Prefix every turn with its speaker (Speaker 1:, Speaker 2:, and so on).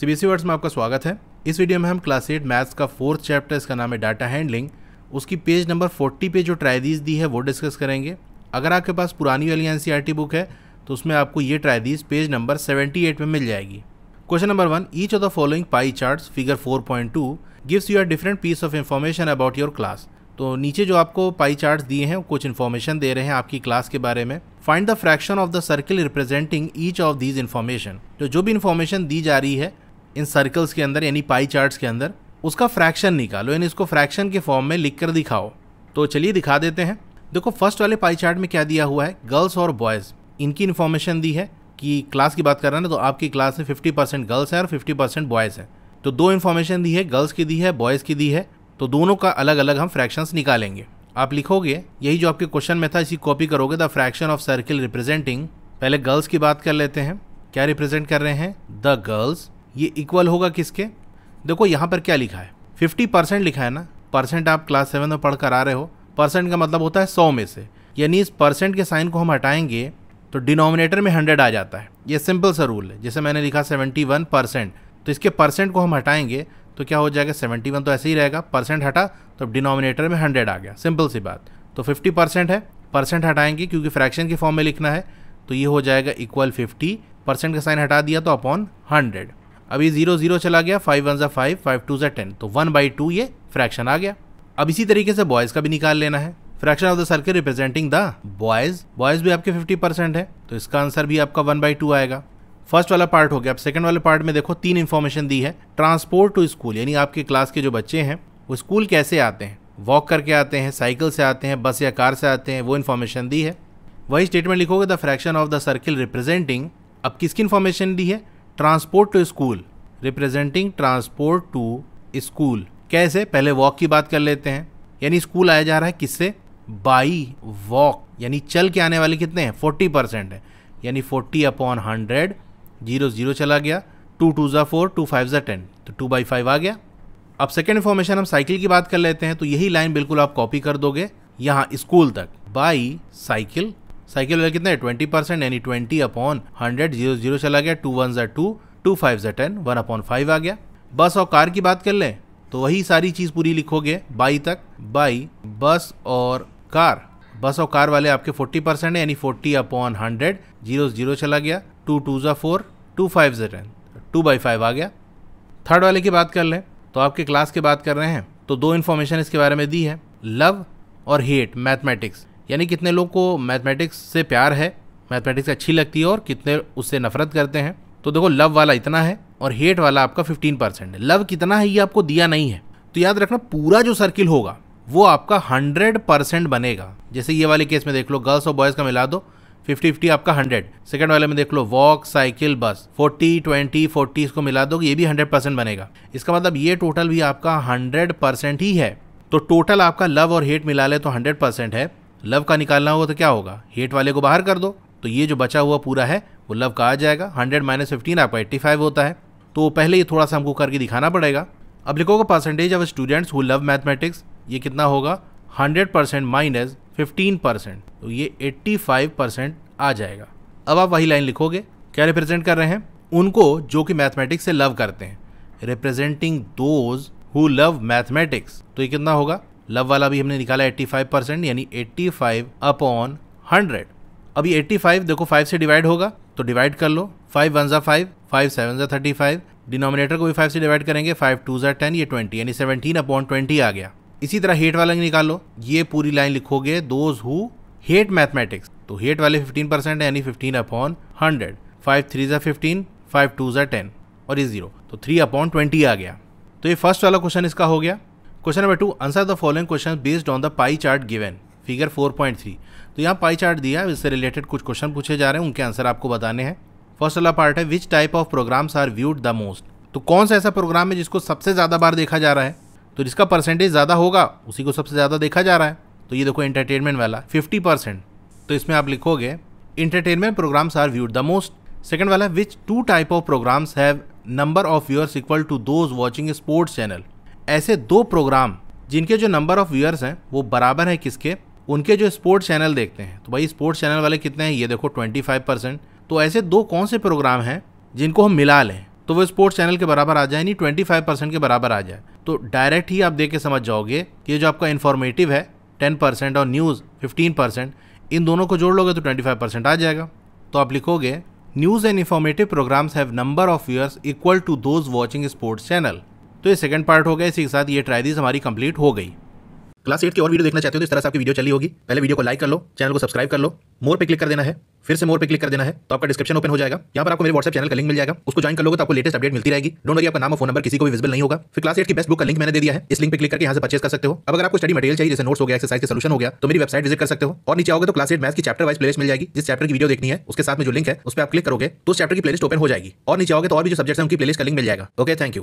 Speaker 1: C B words में आपका स्वागत है इस वीडियो में हम क्लास एट मैथ्स का फोर्थ चैप्टर इसका नाम है डाटा हैंडलिंग उसकी पेज नंबर फोर्टी पे जो ट्रायदीज दी है वो डिस्कस करेंगे अगर आपके पास पुरानी वाली एन e बुक है तो उसमें आपको ये try these page number seventy eight में मिल जाएगी question number one each of the following pie chart figure four point two gives you are different piece of information about your class तो नीचे जो आपको पाई चार्ट दिए हैं कुछ इन्फॉर्मेशन दे रहे हैं आपकी क्लास के बारे में find the fraction of the circle representing each of these information तो जो भी इन्फॉर्मेशन दी जा रही है इन सर्कल्स के अंदर यानी पाई चार्ट्स के अंदर उसका फ्रैक्शन निकालो यानी इसको फ्रैक्शन के फॉर्म में लिख कर दिखाओ तो चलिए दिखा देते हैं देखो फर्स्ट वाले पाई चार्ट में क्या दिया हुआ है गर्ल्स और बॉयज़ इनकी इन्फॉर्मेशन दी है कि क्लास की बात कर रहे हैं ना तो आपकी क्लास में फिफ्टी परसेंट गर्ल्स हैं और फिफ्टी परसेंट बॉयज़ हैं तो दो इन्फॉर्मेशन दी है गर्ल्स की दी है बॉयज़ की दी है तो दोनों का अलग अलग हम फ्रैक्शंस निकालेंगे आप लिखोगे यही जो आपके क्वेश्चन में था इसी कॉपी करोगे the fraction of circle representing पहले गर्ल्स की बात कर लेते हैं क्या रिप्रेजेंट कर रहे हैं द गर्ल्स ये इक्वल होगा किसके देखो यहाँ पर क्या लिखा है फिफ्टी परसेंट लिखा है ना परसेंट आप क्लास सेवन में पढ़ कर आ रहे हो परसेंट का मतलब होता है सौ में से यानी इस परसेंट के साइन को हम हटाएंगे तो डिनोमिनेटर में हंड्रेड आ जाता है ये सिंपल सा रूल है जैसे मैंने लिखा सेवेंटी वन परसेंट तो इसके परसेंट को हम हटाएंगे तो क्या हो जाएगा सेवेंटी वन तो ऐसे ही रहेगा परसेंट हटा तो डिनोमिनेटर में हंड्रेड आ गया सिंपल सी बात तो फिफ्टी परसेंट है परसेंट हटाएंगे क्योंकि फ्रैक्शन के फॉर्म में लिखना है तो ये हो जाएगा इक्वल फिफ्टी परसेंट का साइन हटा दिया तो अपॉन हंड्रेड अभी जीरो जीरो चला गया फाइव वन ज़ा फाइव फाइव टू ज़ा टेन तो वन बाई टू ये फ्रैक्शन आ गया अब इसी तरीके से बॉयज़ का भी निकाल लेना है fraction of the circle representing the boys boys भी आपके फिफ्टी परसेंट है तो इसका आंसर भी आपका वन बाई टू आएगा फर्स्ट वाला पार्ट हो गया अब सेकंड वाले पार्ट में देखो तीन इन्फॉर्मेशन दी है ट्रांसपोर्ट टू स्कूल यानी आपके क्लास के जो बच्चे हैं वो स्कूल कैसे आते हैं वॉक करके आते हैं साइकिल से आते हैं बस या कार से आते हैं वो इन्फॉर्मेशन दी है वही स्टेटमेंट लिखोगे the fraction of the circle representing अब किसकी इन्फॉर्मेशन दी है transport to school representing transport to school कैसे पहले वॉक की बात कर लेते हैं यानी स्कूल आया जा रहा है किससे बाई वॉक यानी चल के आने वाले कितने हैं फोर्टी परसेंट है यानी forty upon hundred zero zero चला गया टू टू ज़ा फोर टू फाइव ज़ा टेन तो टू बाई फाइव आ गया अब सेकेंड इन्फॉर्मेशन हम साइकिल की बात कर लेते हैं तो यही लाइन बिल्कुल आप कॉपी कर दोगे यहाँ स्कूल तक बाई साइकिल साइकिल वाले है ट्वेंटी परसेंट यानी twenty upon hundred zero zero चला गया टू वन जै टू टू फाइव जै टेन वन अपॉन फाइव आ गया बस और कार की बात कर लें तो वही सारी चीज़ पूरी लिखोगे बाई तक बाई बस और कार बस और कार वाले आपके फोर्टी परसेंट यानी forty upon hundred zero zero चला गया टू टू ज़ा फोर टू फाइव ज़ा टेन टू बाई फाइव आ गया थर्ड वाले की बात कर लें तो आपके क्लास की बात कर रहे हैं तो दो इन्फॉर्मेशन इसके बारे में दी है लव और हेट मैथमेटिक्स यानी कितने लोग को मैथमेटिक्स से प्यार है मैथमेटिक्स अच्छी लगती है और कितने उससे नफरत करते हैं तो देखो लव वाला इतना है और हेट वाला आपका फिफ्टीन परसेंट है लव कितना है ये आपको दिया नहीं है तो याद रखना पूरा जो सर्किल होगा वो आपका हंड्रेड परसेंट बनेगा जैसे ये वाले केस में देख लो गर्ल्स और बॉयज़ का मिला दो फिफ्टी फिफ्टी आपका हंड्रेड सेकंड वाले में देख लो walk cycle bus forty twenty forty इसको मिला दो ये भी हंड्रेड परसेंट बनेगा इसका मतलब ये टोटल भी आपका हंड्रेड परसेंट ही है तो टोटल आपका लव और हेट मिला ले तो हंड्रेड परसेंट है लव का निकालना होगा तो क्या होगा हेट वाले को बाहर कर दो तो ये जो बचा हुआ पूरा है वो लव का आ जाएगा हंड्रेड माइनस फिफ्टीन आपका एट्टी फाइव होता है तो पहले ये थोड़ा सा हमको करके दिखाना पड़ेगा अब लिखोगे percentage of students who love mathematics ये कितना होगा hundred percent minus fifteen percent तो ये एट्टी फाइव परसेंट आ जाएगा अब आप वही लाइन लिखोगे क्या रिप्रेजेंट कर रहे हैं उनको जो कि मैथमेटिक्स से लव करते हैं representing those who love mathematics तो ये कितना होगा लव वाला भी हमने निकाला 85 परसेंट यानी 85 फाइव अपॉन हंड्रेड अभी 85 देखो 5 से डिवाइड होगा तो डिवाइड कर लो फाइव वन ज़ा फाइव फाइव सेवन ज़ा थर्टी फाइव डिनोमिनेटर को भी फाइव से डिवाइड करेंगे फाइव टू ज़ा टेन ये ट्वेंटी यानी सेवनटीन अपॉन ट्वेंटी आ गया इसी तरह हेट वाला निकाल लो ये पूरी लाइन लिखोगे दोज हु हेट मैथमेटिक्स तो हेट वाले फिफ्टीन परसेंट यानी fifteen upon hundred five three ज़ा फिफ्टीन फाइव टू ज़ा टेन और ये ज़ीरो तो थ्री अपॉन ट्वेंटी आ गया तो ये फर्स्ट वाला क्वेश्चन इसका हो गया question number two answer the following question based on the pie chart given figure 4.3 तो यहाँ पाई चार्ट दिया इससे रिलेटेड कुछ क्वेश्चन पूछे जा रहे हैं उनके आंसर आपको बताने हैं फर्स्ट वाला पार्ट है which type of programs are viewed the most तो कौन सा ऐसा प्रोग्राम है जिसको सबसे ज़्यादा बार देखा जा रहा है तो जिसका परसेंटेज ज़्यादा होगा उसी को सबसे ज़्यादा देखा जा रहा है तो ये देखो एंटरटेनमेंट वाला फिफ्टी परसेंट तो इसमें आप लिखोगे entertainment programs are viewed the most second वाला which two type of programs have number of viewers equal to those watching sports channel ऐसे दो प्रोग्राम जिनके जो नंबर ऑफ व्यूअर्स हैं वो बराबर हैं किसके उनके जो स्पोर्ट्स चैनल देखते हैं तो भाई स्पोर्ट्स चैनल वाले कितने हैं ये देखो ट्वेंटी फाइव परसेंट तो ऐसे दो कौन से प्रोग्राम हैं जिनको हम मिला लें तो वो स्पोर्ट्स चैनल के बराबर आ जाए नहीं फाइव परसेंट के बराबर आ जाए तो डायरेक्ट ही आप देख के समझ जाओगे कि जो आपका इन्फॉर्मेटिव है टेन परसेंट और न्यूज़ फिफ्टीन परसेंट इन दोनों को जोड़ लोगे तो फाइव परसेंट आ जाएगा तो आप लिखोगे news and informative programs have number of viewers equal to those watching sports channel तो ये सेकंड पार्ट हो गया इसी के साथ ये ट्राइडीज हमारी कंप्लीट हो गई क्लास एट की और वीडियो देखना चाहते हो तो इस तरह से आपकी वीडियो चली होगी पहले वीडियो को लाइक कर लो चैनल को सब्सक्राइब कर लो मोर पे क्लिक कर देना है फिर से मोर पे क्लिक कर देना है तो आपका डिस्क्रिप्शन ओपन हो जाएगा यहाँ पर आपको मेरे व्हाट्सएप चैनल का लिंक मिल जाएगा उसको ज्वाइन कर लोगे तो आपको लेटेस्ट अपडेट मिलती रहेगी डोंट वरी आपका नाम और फोन नंबर किसी को भी विजिबल नहीं होगा फिर क्लास एट की बेस्ट बुक का लिंक मैंने दे दिया है इस लिंक पर क्लिक करके यहाँ से परचेस कर सकते हो अगर आपको स्टडी मटेरियल चाहिए जैसे नोट्स हो गया एक्सरसाइज का सोलूशन हो गया तो मेरी वेबसाइट विजिट कर सकते हो और नीचे आओगे तो क्लास एट मैथ की चैप्टर वाइज प्लेस मिल जाएगी जिस चैप्टर की वीडियो देखनी है उसके साथ में जो लिंक है उस पर आप क्लिक करोगे तो उस चैप्टर की प्लेस ओपन हो जाएगी और नीचे आओगे तो और भी जो सब्जेक्ट है उनकी प्लेस का लिंक मिल जाएगा ओके थैंक यू